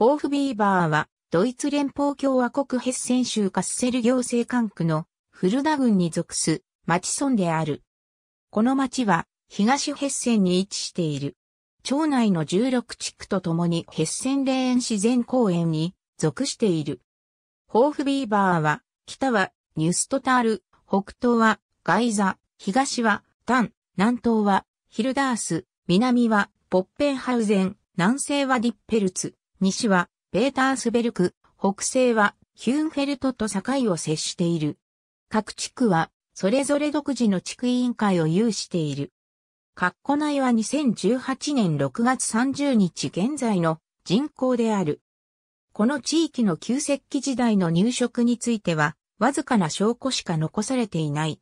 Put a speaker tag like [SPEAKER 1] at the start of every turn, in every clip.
[SPEAKER 1] ホーフビーバーは、ドイツ連邦共和国ヘッセン州カッセル行政管区のフルダ郡に属す町村である。この町は東ヘッセンに位置している。町内の16地区とともにヘッセン霊園自然公園に属している。ホーフビーバーは、北はニュストタール、北東はガイザ、東はタン、南東はヒルダース、南はポッペンハウゼン、南西はディッペルツ。西はベータースベルク、北西はヒュンフェルトと境を接している。各地区はそれぞれ独自の地区委員会を有している。カッコ内は2018年6月30日現在の人口である。この地域の旧石器時代の入植については、わずかな証拠しか残されていない。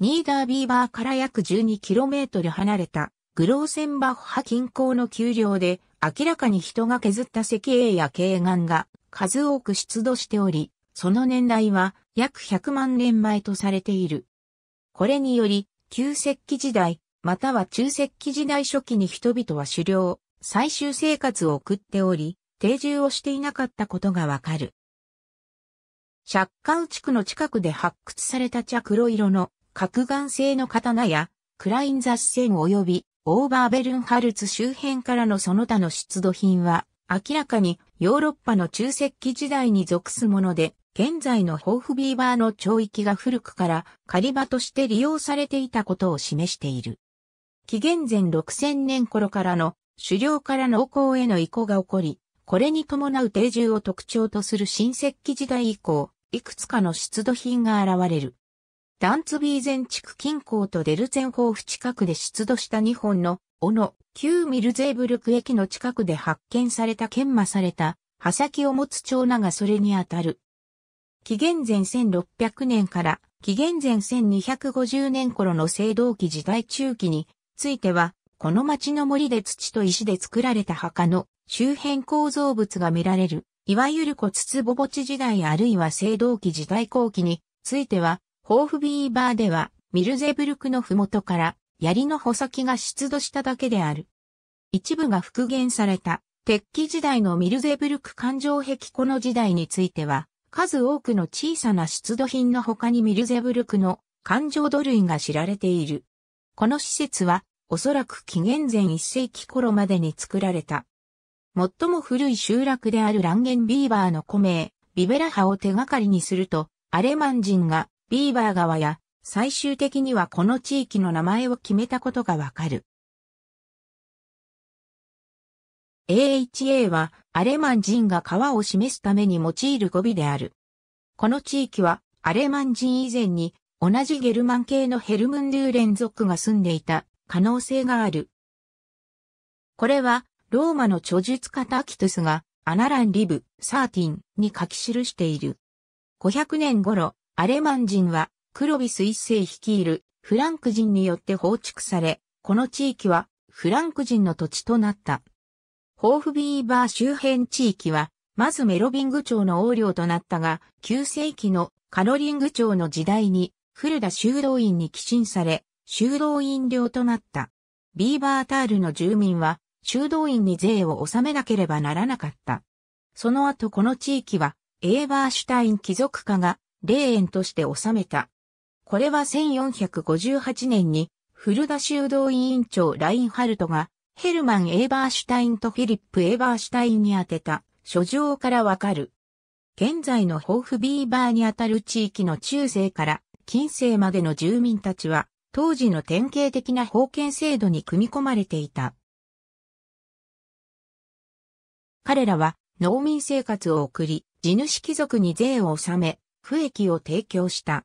[SPEAKER 1] ニーダービーバーから約 12km 離れたグローセンバッハ近郊の丘陵で明らかに人が削った石英や軽岩が数多く出土しており、その年代は約100万年前とされている。これにより、旧石器時代、または中石器時代初期に人々は狩猟、最終生活を送っており、定住をしていなかったことがわかる。カウ地区の近くで発掘された茶黒色の角岩製の刀やクライン雑線及びオーバーベルンハルツ周辺からのその他の出土品は、明らかにヨーロッパの中石器時代に属すもので、現在のホーフビーバーの町域が古くから狩り場として利用されていたことを示している。紀元前6000年頃からの狩猟から農耕への移行が起こり、これに伴う定住を特徴とする新石器時代以降、いくつかの出土品が現れる。ダンツビーゼン地区近郊とデルゼンホーフ近くで出土した2本の斧、旧ミルゼーブルク駅の近くで発見された研磨された、刃先を持つ長名がそれにあたる。紀元前1600年から紀元前1250年頃の青銅器時代中期については、この町の森で土と石で作られた墓の周辺構造物が見られる、いわゆる骨筒ぼぼち時代あるいは青銅器時代後期については、ホーフビーバーでは、ミルゼブルクの麓から、槍の穂先が出土しただけである。一部が復元された、鉄器時代のミルゼブルク環状壁この時代については、数多くの小さな出土品の他にミルゼブルクの環状土類が知られている。この施設は、おそらく紀元前1世紀頃までに作られた。最も古い集落であるランゲンビーバーの古名、ビベラハを手がかりにすると、アレマン人がビーバー川や、最終的にはこの地域の名前を決めたことがわかる。AHA は、アレマン人が川を示すために用いる語尾である。この地域は、アレマン人以前に、同じゲルマン系のヘルムンドゥーレン族が住んでいた可能性がある。これは、ローマの著述家タキトゥスが、アナランリブ、サーティンに書き記している。500年頃、アレマン人は、クロビス一世率いるフランク人によって放築され、この地域はフランク人の土地となった。ホーフビーバー周辺地域は、まずメロビング朝の横領となったが、9世紀のカロリング朝の時代に、古田修道院に寄進され、修道院領となった。ビーバータールの住民は、修道院に税を納めなければならなかった。その後この地域は、エーバーシュタイン貴族家が霊園として収めた。これは1458年に、古田修道委員長ラインハルトが、ヘルマン・エーバーシュタインとフィリップ・エーバーシュタインに宛てた、書状からわかる。現在のホーフビーバーにあたる地域の中世から近世までの住民たちは、当時の典型的な封建制度に組み込まれていた。彼らは農民生活を送り、地主貴族に税を納め、区域を提供した。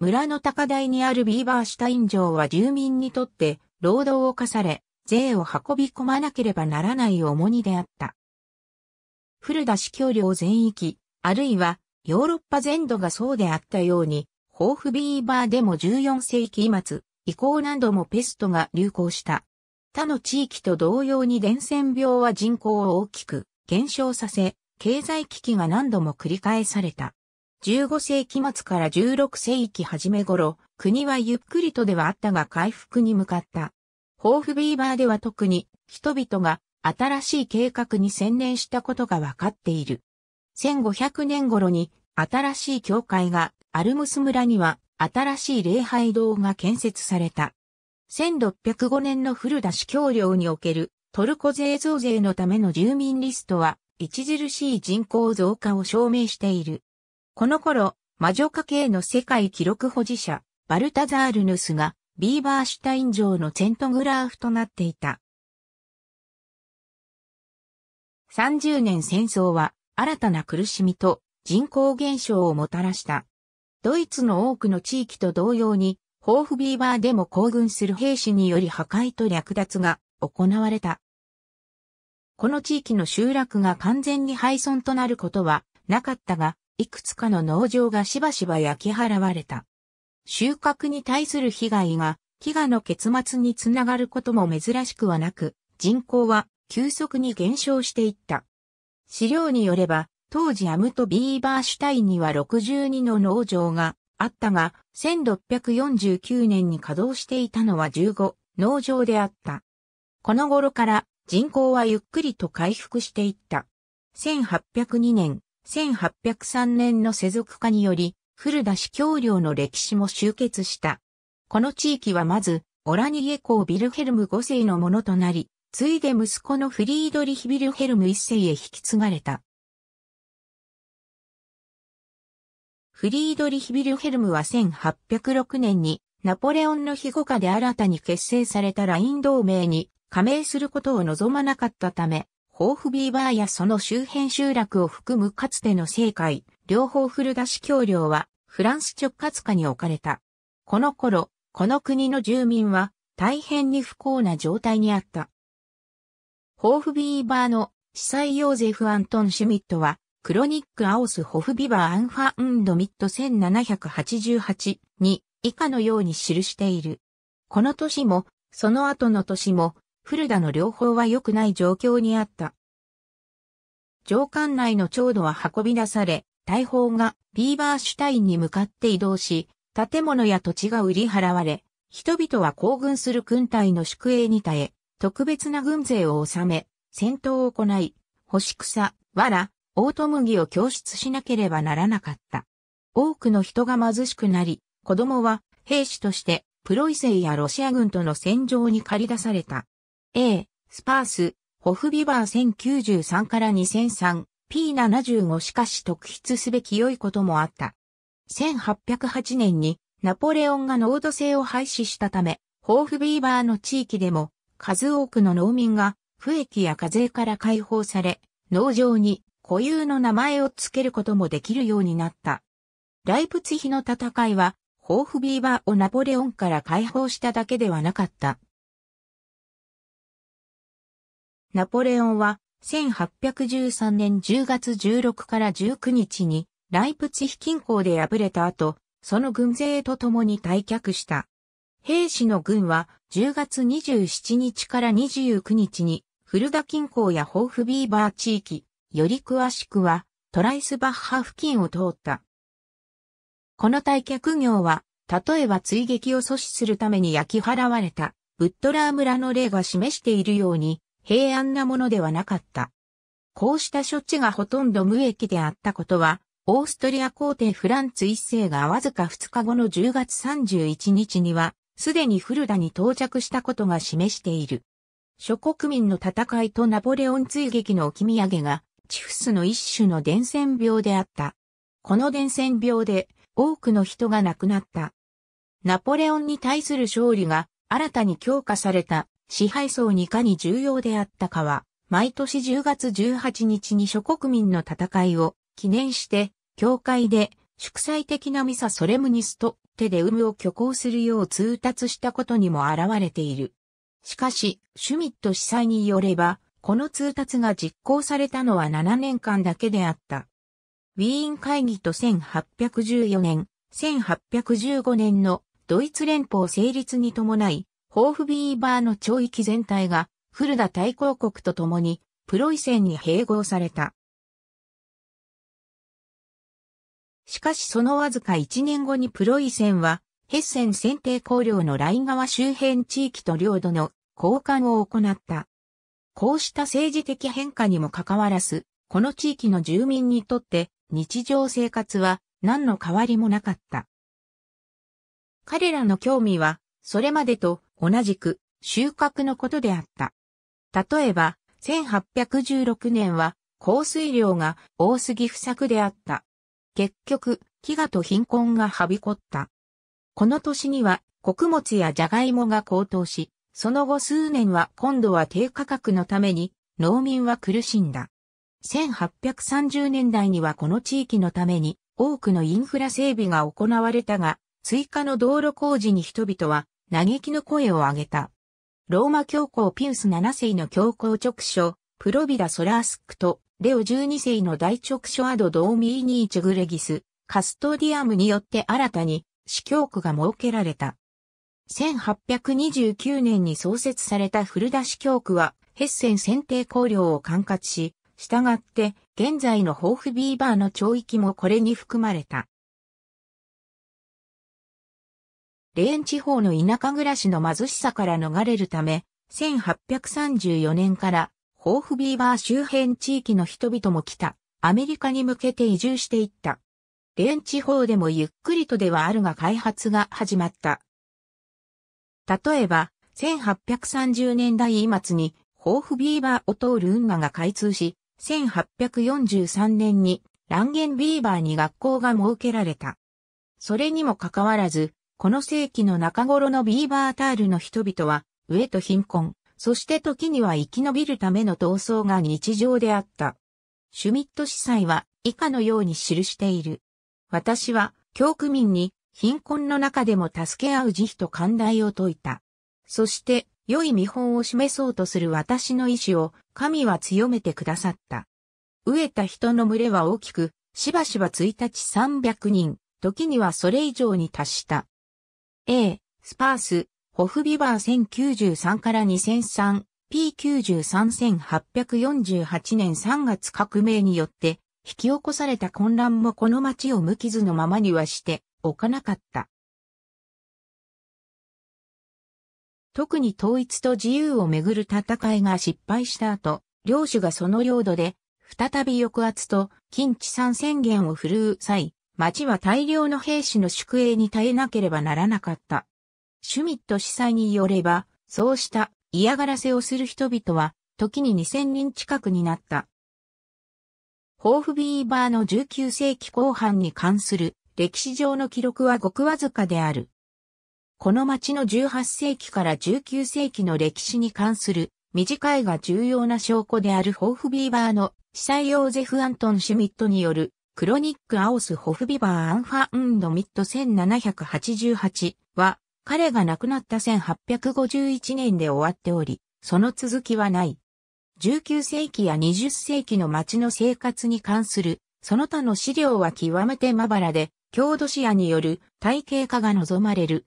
[SPEAKER 1] 村の高台にあるビーバーシュタイン城は住民にとって労働を課され、税を運び込まなければならない重荷であった。古田市教領全域、あるいはヨーロッパ全土がそうであったように、豊富ビーバーでも14世紀末、以降何度もペストが流行した。他の地域と同様に伝染病は人口を大きく減少させ、経済危機が何度も繰り返された。15世紀末から16世紀初め頃、国はゆっくりとではあったが回復に向かった。ホーフビーバーでは特に人々が新しい計画に専念したことが分かっている。1500年頃に新しい教会がアルムス村には新しい礼拝堂が建設された。1605年の古田市教領におけるトルコ税増税のための住民リストは著しい人口増加を証明している。この頃、魔女家系の世界記録保持者、バルタザールヌスが、ビーバーシュタイン城のセントグラーフとなっていた。30年戦争は、新たな苦しみと人口減少をもたらした。ドイツの多くの地域と同様に、ホーフビーバーでも行軍する兵士により破壊と略奪が行われた。この地域の集落が完全に廃村となることはなかったが、いくつかの農場がしばしば焼き払われた。収穫に対する被害が飢餓の結末につながることも珍しくはなく、人口は急速に減少していった。資料によれば、当時アムト・ビーバーシュタインには62の農場があったが、1649年に稼働していたのは15農場であった。この頃から人口はゆっくりと回復していった。1802年、1803年の世俗化により、古田市教領の歴史も集結した。この地域はまず、オラニエ公ビルヘルム5世のものとなり、ついで息子のフリードリヒ・ビルヘルム1世へ引き継がれた。フリードリヒ・ビルヘルムは1806年にナポレオンの庇護下で新たに結成されたライン同盟に加盟することを望まなかったため、ホーフビーバーやその周辺集落を含むかつての政界、両方古出し橋梁はフランス直轄下に置かれた。この頃、この国の住民は大変に不幸な状態にあった。ホーフビーバーの司祭ヨーゼフ・アントン・シュミットは、クロニック・アオス・ホフビバー・アンファウンド・ミット1788に以下のように記している。この年も、その後の年も、古田の両方は良くない状況にあった。上官内の長度は運び出され、大砲がビーバーシュタインに向かって移動し、建物や土地が売り払われ、人々は行軍する軍隊の宿営に耐え、特別な軍勢を収め、戦闘を行い、干し草、藁、ート麦を供出しなければならなかった。多くの人が貧しくなり、子供は兵士としてプロイセイやロシア軍との戦場に駆り出された。A、スパース、ホフビバー1093から2003、P75 しかし特筆すべき良いこともあった。1808年にナポレオンが濃度制を廃止したため、ホーフビーバーの地域でも数多くの農民が不益や課税から解放され、農場に固有の名前を付けることもできるようになった。ライプツヒの戦いは、ホーフビーバーをナポレオンから解放しただけではなかった。ナポレオンは1813年10月16から19日にライプツヒ近郊で敗れた後、その軍勢と共に退却した。兵士の軍は10月27日から29日にフルダ近郊やホーフビーバー地域、より詳しくはトライスバッハ付近を通った。この退却業は、例えば追撃を阻止するために焼き払われたブットラー村の例が示しているように、平安なものではなかった。こうした処置がほとんど無益であったことは、オーストリア皇帝フランツ一世がわずか2日後の10月31日には、すでにフルダに到着したことが示している。諸国民の戦いとナポレオン追撃の置き土産が、チフスの一種の伝染病であった。この伝染病で多くの人が亡くなった。ナポレオンに対する勝利が新たに強化された支配層にかに重要であったかは、毎年10月18日に諸国民の戦いを記念して、教会で祝祭的なミサソレムニスト手で有無を挙行するよう通達したことにも現れている。しかし、シュミット司祭によれば、この通達が実行されたのは7年間だけであった。ウィーン会議と1814年、1815年のドイツ連邦成立に伴い、ホーフビーバーの町域全体がフルダ大公国と共にプロイセンに併合された。しかしそのわずか1年後にプロイセンはヘッセン選定公領のライン川周辺地域と領土の交換を行った。こうした政治的変化にもかかわらず、この地域の住民にとって日常生活は何の変わりもなかった。彼らの興味は、それまでと同じく収穫のことであった。例えば、1816年は降水量が多すぎ不作であった。結局、飢餓と貧困がはびこった。この年には穀物やジャガイモが高騰し、その後数年は今度は低価格のために農民は苦しんだ。1830年代にはこの地域のために多くのインフラ整備が行われたが、追加の道路工事に人々は嘆きの声を上げた。ローマ教皇ピウス7世の教皇直書、プロビダ・ソラースクと、レオ12世の大直書アド・ドーミーニー・チュグレギス、カストディアムによって新たに、司教区が設けられた。1829年に創設された古田司教区は、ヘッセン選定公領を管轄し、従って、現在のホーフビーバーの町域もこれに含まれた。レーン地方の田舎暮らしの貧しさから逃れるため、1834年からホーフビーバー周辺地域の人々も来た、アメリカに向けて移住していった。レーン地方でもゆっくりとではあるが開発が始まった。例えば、1830年代末にホーフビーバーを通る運河が開通し、1843年にランゲンビーバーに学校が設けられた。それにもかかわらず、この世紀の中頃のビーバータールの人々は、飢えと貧困、そして時には生き延びるための闘争が日常であった。シュミット司祭は以下のように記している。私は、教区民に貧困の中でも助け合う慈悲と寛大を説いた。そして、良い見本を示そうとする私の意志を神は強めてくださった。飢えた人の群れは大きく、しばしば1日300人、時にはそれ以上に達した。A、スパース、ホフビバー1093から2003、P93848 年3月革命によって引き起こされた混乱もこの町を無傷のままにはしておかなかった。特に統一と自由をめぐる戦いが失敗した後、領主がその領土で再び抑圧と禁地産宣言を振るう際、町は大量の兵士の宿営に耐えなければならなかった。シュミット司祭によれば、そうした嫌がらせをする人々は、時に2000人近くになった。ホーフビーバーの19世紀後半に関する歴史上の記録はごくわずかである。この町の18世紀から19世紀の歴史に関する短いが重要な証拠であるホーフビーバーの司祭ヨーゼフ・アントン・シュミットによるクロニック・アオス・ホフビバー・アンファウンド・ミッド1788は、彼が亡くなった1851年で終わっており、その続きはない。19世紀や20世紀の町の生活に関する、その他の資料は極めてまばらで、郷土視野による体系化が望まれる。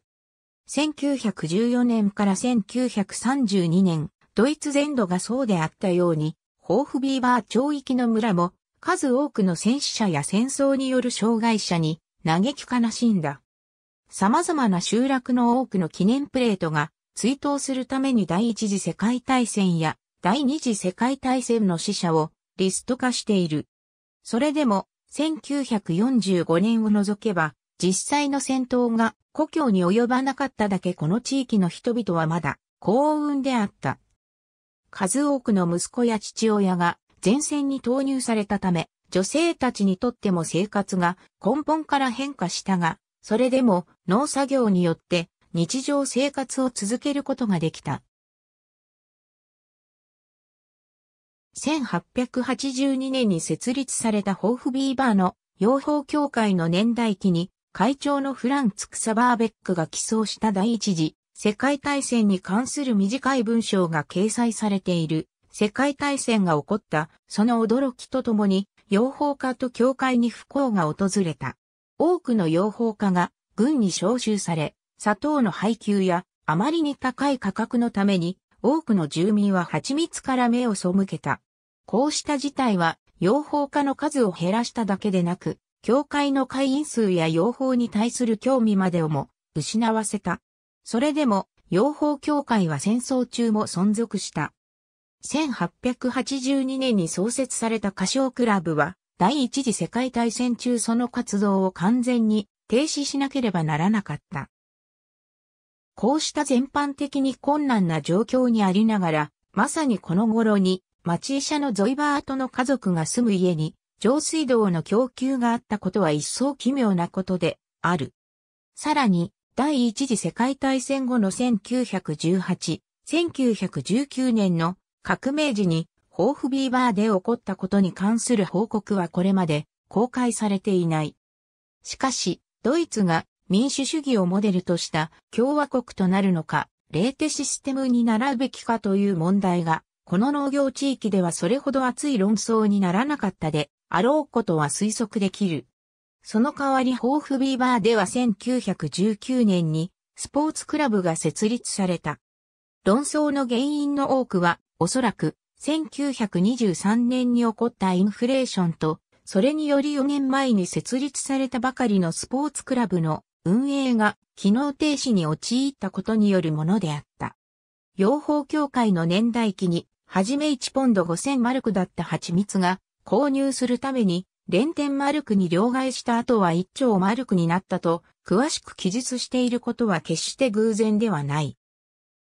[SPEAKER 1] 1914年から1932年、ドイツ全土がそうであったように、ホーフビーバー町域の村も数多くの戦死者や戦争による障害者に嘆き悲しんだ。様々な集落の多くの記念プレートが追悼するために第一次世界大戦や第二次世界大戦の死者をリスト化している。それでも1945年を除けば実際の戦闘が故郷に及ばなかっただけこの地域の人々はまだ幸運であった。数多くの息子や父親が前線に投入されたため、女性たちにとっても生活が根本から変化したが、それでも農作業によって日常生活を続けることができた。1882年に設立されたホーフビーバーの養蜂協会の年代記に会長のフランツ・クサバーベックが寄贈した第一次世界大戦に関する短い文章が掲載されている。世界大戦が起こった、その驚きとともに、養蜂家と教会に不幸が訪れた。多くの養蜂家が軍に召集され、砂糖の配給やあまりに高い価格のために多くの住民は蜂蜜から目を背けた。こうした事態は養蜂家の数を減らしただけでなく、教会の会員数や養蜂に対する興味までをも失わせた。それでも養蜂協会は戦争中も存続した。1882年に創設された歌唱クラブは、第一次世界大戦中その活動を完全に停止しなければならなかった。こうした全般的に困難な状況にありながら、まさにこの頃に、町医者のゾイバートの家族が住む家に、上水道の供給があったことは一層奇妙なことである。さらに、第一次世界大戦後の1918、1919年の革命時にホーフビーバーで起こったことに関する報告はこれまで公開されていない。しかし、ドイツが民主主義をモデルとした共和国となるのか、レーテシステムに習うべきかという問題が、この農業地域ではそれほど熱い論争にならなかったで、あろうことは推測できる。その代わりホーフビーバーでは1919年にスポーツクラブが設立された。論争の原因の多くはおそらく1923年に起こったインフレーションと、それにより4年前に設立されたばかりのスポーツクラブの運営が機能停止に陥ったことによるものであった。養蜂協会の年代記に、はじめ1ポンド5000マルクだった蜂蜜が購入するために、連天マルクに両替した後は1兆マルクになったと、詳しく記述していることは決して偶然ではない。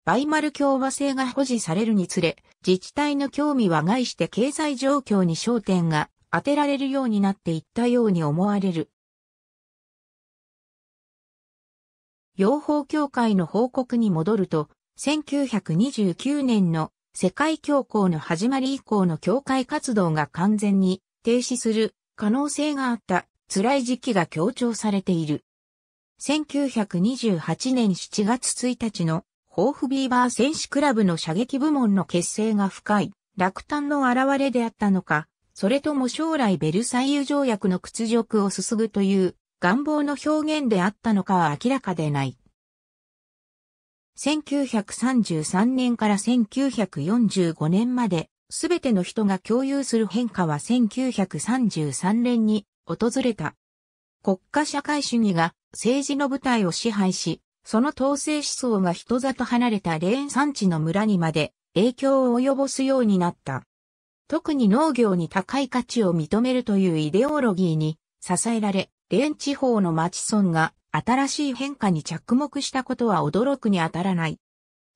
[SPEAKER 1] バイマル共和制が保持されるにつれ、自治体の興味は害して経済状況に焦点が当てられるようになっていったように思われる。養蜂協会の報告に戻ると、1929年の世界恐慌の始まり以降の協会活動が完全に停止する可能性があった辛い時期が強調されている。1928年7月1日のホーフビーバー選手クラブの射撃部門の結成が深い落胆の現れであったのか、それとも将来ベルサイユ条約の屈辱をすすぐという願望の表現であったのかは明らかでない。1933年から1945年まで、すべての人が共有する変化は1933年に訪れた。国家社会主義が政治の舞台を支配し、その統制思想が人里離れたレーン産地の村にまで影響を及ぼすようになった。特に農業に高い価値を認めるというイデオロギーに支えられ、レーン地方の町村が新しい変化に着目したことは驚くに当たらない。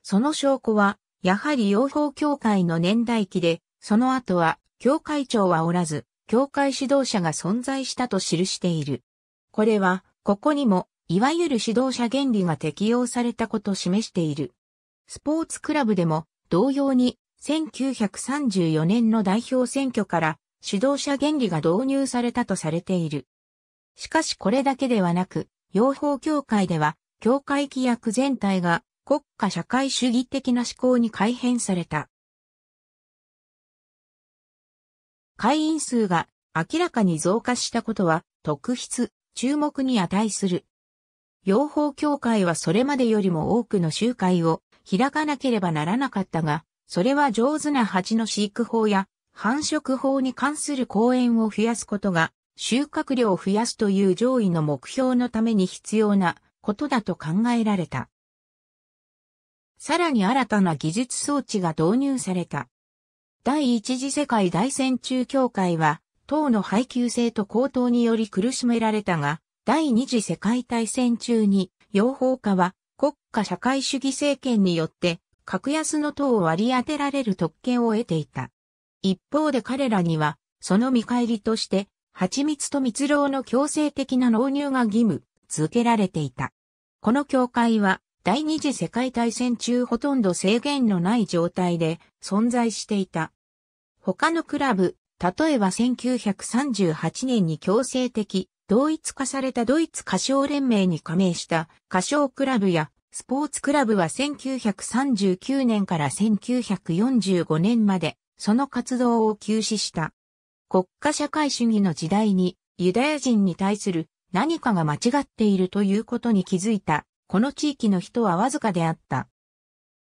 [SPEAKER 1] その証拠は、やはり養蜂協会の年代記で、その後は、協会長はおらず、協会指導者が存在したと記している。これは、ここにも、いわゆる指導者原理が適用されたことを示している。スポーツクラブでも同様に1934年の代表選挙から指導者原理が導入されたとされている。しかしこれだけではなく、養蜂協会では、協会規約全体が国家社会主義的な思考に改変された。会員数が明らかに増加したことは、特筆、注目に値する。養蜂協会はそれまでよりも多くの集会を開かなければならなかったが、それは上手な蜂の飼育法や繁殖法に関する講演を増やすことが収穫量を増やすという上位の目標のために必要なことだと考えられた。さらに新たな技術装置が導入された。第一次世界大戦中協会は、党の配給制と高騰により苦しめられたが、第二次世界大戦中に、養蜂家は国家社会主義政権によって、格安の塔を割り当てられる特権を得ていた。一方で彼らには、その見返りとして、蜂蜜と蜜蝋の強制的な納入が義務、付けられていた。この教会は、第二次世界大戦中ほとんど制限のない状態で存在していた。他のクラブ、例えば1938年に強制的同一化されたドイツ歌唱連盟に加盟した歌唱クラブやスポーツクラブは1939年から1945年までその活動を休止した。国家社会主義の時代にユダヤ人に対する何かが間違っているということに気づいた、この地域の人はわずかであった。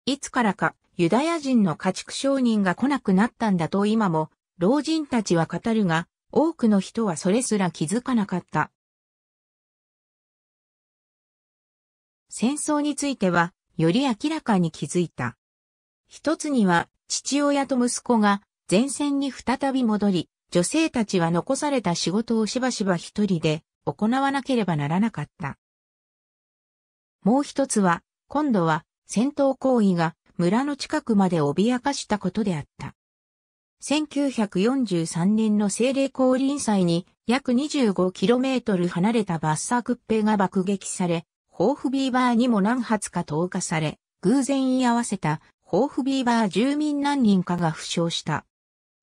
[SPEAKER 1] いつからかユダヤ人の家畜商人が来なくなったんだと今も老人たちは語るが、多くの人はそれすら気づかなかった。戦争については、より明らかに気づいた。一つには、父親と息子が前線に再び戻り、女性たちは残された仕事をしばしば一人で行わなければならなかった。もう一つは、今度は戦闘行為が村の近くまで脅かしたことであった。1943年の精霊降臨祭に約 25km 離れたバッサークッペが爆撃され、ホーフビーバーにも何発か投下され、偶然居合わせたホーフビーバー住民何人かが負傷した。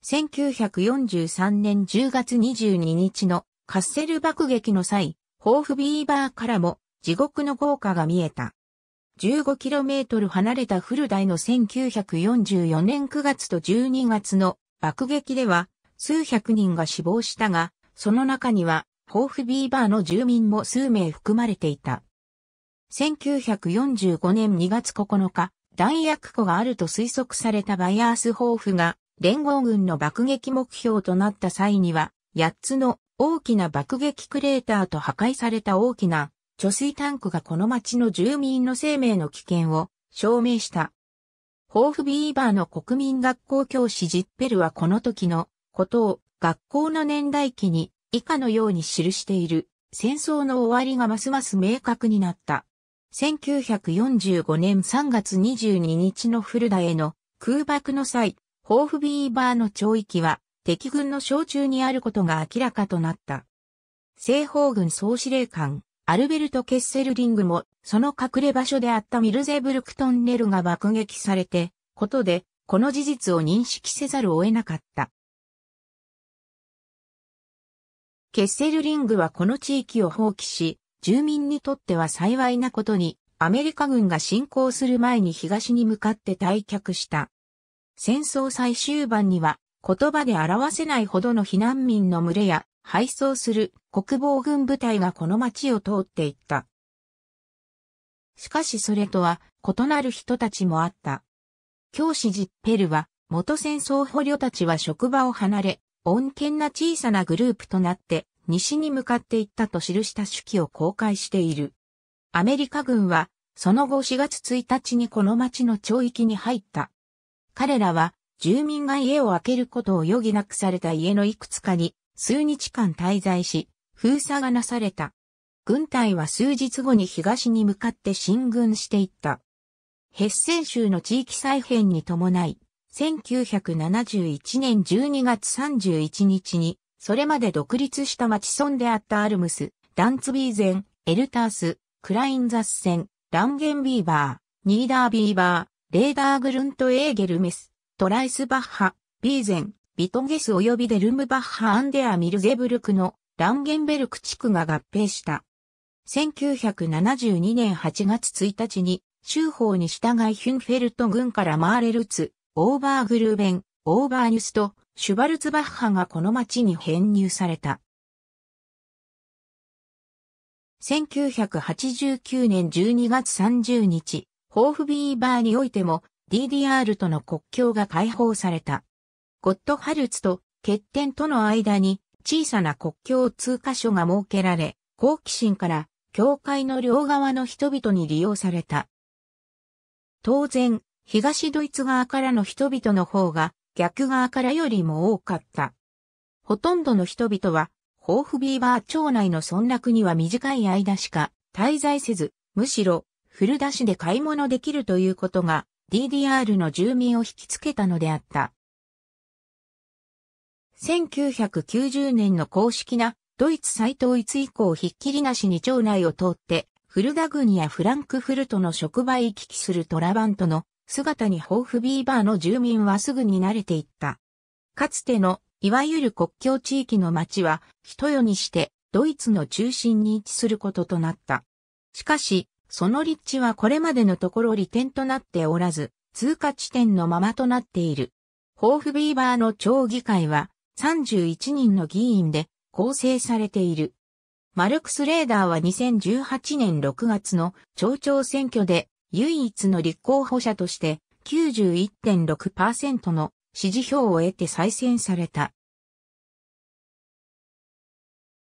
[SPEAKER 1] 1943年10月22日のカッセル爆撃の際、ホーフビーバーからも地獄の豪華が見えた。15km 離れたフルダイの1944年9月と12月の爆撃では数百人が死亡したが、その中には、ホーフビーバーの住民も数名含まれていた。1945年2月9日、弾薬庫があると推測されたバイアースホーフが、連合軍の爆撃目標となった際には、8つの大きな爆撃クレーターと破壊された大きな貯水タンクがこの町の住民の生命の危険を証明した。ホーフビーバーの国民学校教師ジッペルはこの時のことを学校の年代記に以下のように記している戦争の終わりがますます明確になった。1945年3月22日のフルダへの空爆の際、ホーフビーバーの懲役は敵軍の小中にあることが明らかとなった。西方軍総司令官、アルベルト・ケッセルリングも、その隠れ場所であったミルゼブルクトンネルが爆撃されて、ことで、この事実を認識せざるを得なかった。ケッセルリングはこの地域を放棄し、住民にとっては幸いなことに、アメリカ軍が侵攻する前に東に向かって退却した。戦争最終盤には、言葉で表せないほどの避難民の群れや、配送する国防軍部隊がこの町を通っていった。しかしそれとは異なる人たちもあった。教師ジッペルは、元戦争捕虜たちは職場を離れ、穏健な小さなグループとなって、西に向かっていったと記した手記を公開している。アメリカ軍は、その後4月1日にこの町の町域に入った。彼らは、住民が家を開けることを余儀なくされた家のいくつかに、数日間滞在し、封鎖がなされた。軍隊は数日後に東に向かって進軍していった。ヘッセン州の地域再編に伴い、1971年12月31日に、それまで独立した町村であったアルムス、ダンツビーゼン、エルタース、クラインザッセン、ランゲンビーバー、ニーダービーバー、レーダーグルントエーゲルメス、トライスバッハ、ビーゼン、ビトゲス及びデルムバッハアンデア・ミルゼブルクのランゲンベルク地区が合併した。1972年8月1日に、州法に従いヒュンフェルト軍からマーレルツ、オーバーグルーベン、オーバーニュスとシュバルツバッハがこの町に編入された。1989年12月30日、ホーフビーバーにおいても DDR との国境が解放された。ゴッドハルツと欠点との間に小さな国境通過所が設けられ、好奇心から教会の両側の人々に利用された。当然、東ドイツ側からの人々の方が逆側からよりも多かった。ほとんどの人々は、ホーフビーバー町内の村落には短い間しか滞在せず、むしろ、古出しで買い物できるということが DDR の住民を引きつけたのであった。1990年の公式なドイツ再統一以降ひっきりなしに町内を通って、フルダグニやフランクフルトの職場行き来するトラバントの姿にホーフビーバーの住民はすぐに慣れていった。かつての、いわゆる国境地域の町は、一夜にして、ドイツの中心に位置することとなった。しかし、その立地はこれまでのところ利点となっておらず、通過地点のままとなっている。ホーフビーバーの町議会は、31人の議員で構成されている。マルクス・レーダーは2018年6月の町長選挙で唯一の立候補者として91.6%の支持票を得て再選された。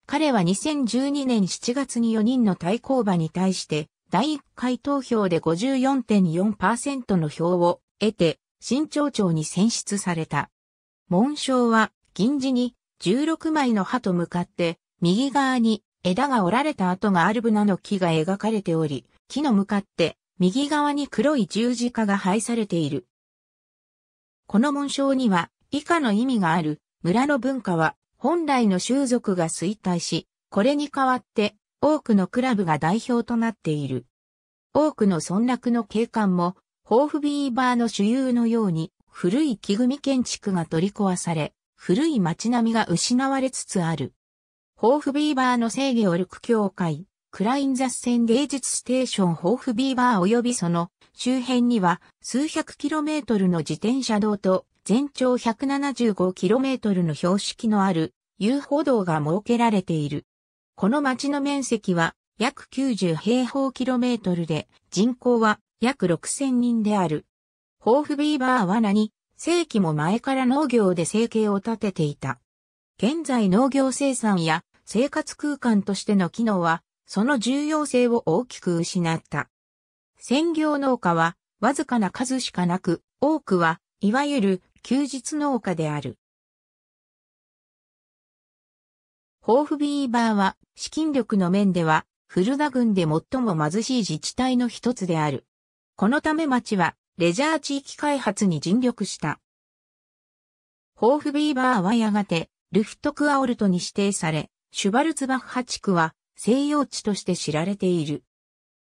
[SPEAKER 1] 彼は2012年7月に4人の対抗馬に対して第1回投票で54.4%の票を得て新町長に選出された。紋章は銀字に16枚の歯と向かって右側に枝が折られた跡があるブナの木が描かれており、木の向かって右側に黒い十字架が配されている。この紋章には以下の意味がある。村の文化は本来の習俗が衰退し、これに代わって多くのクラブが代表となっている。多くの村落の景観も、ホーフビーバーの主流のように古い木組み建築が取り壊され、古い街並みが失われつつある。ホーフビーバーの制御力協会、クライン雑線芸術ステーションホーフビーバー及びその周辺には数百キロメートルの自転車道と全長175キロメートルの標識のある遊歩道が設けられている。この町の面積は約90平方キロメートルで人口は約6000人である。ホーフビーバーは何世紀も前から農業で生計を立てていた。現在農業生産や生活空間としての機能は、その重要性を大きく失った。専業農家は、わずかな数しかなく、多くは、いわゆる休日農家である。ホーフビーバーは、資金力の面では、古田郡で最も貧しい自治体の一つである。このため町は、レジャー地域開発に尽力した。ホーフビーバーはやがて、ルフトクアオルトに指定され、シュバルツバッハ地区は西洋地として知られている。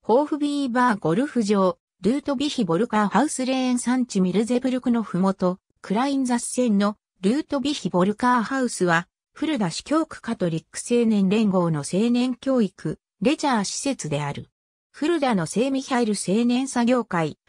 [SPEAKER 1] ホーフビーバーゴルフ場、ルートビヒボルカーハウスレーン産地ミルゼブルクのふもと、クラインザセ線のルートビヒボルカーハウスは、古田市教区カトリック青年連合の青年教育、レジャー施設である。古田の聖ミハイル青年作業会、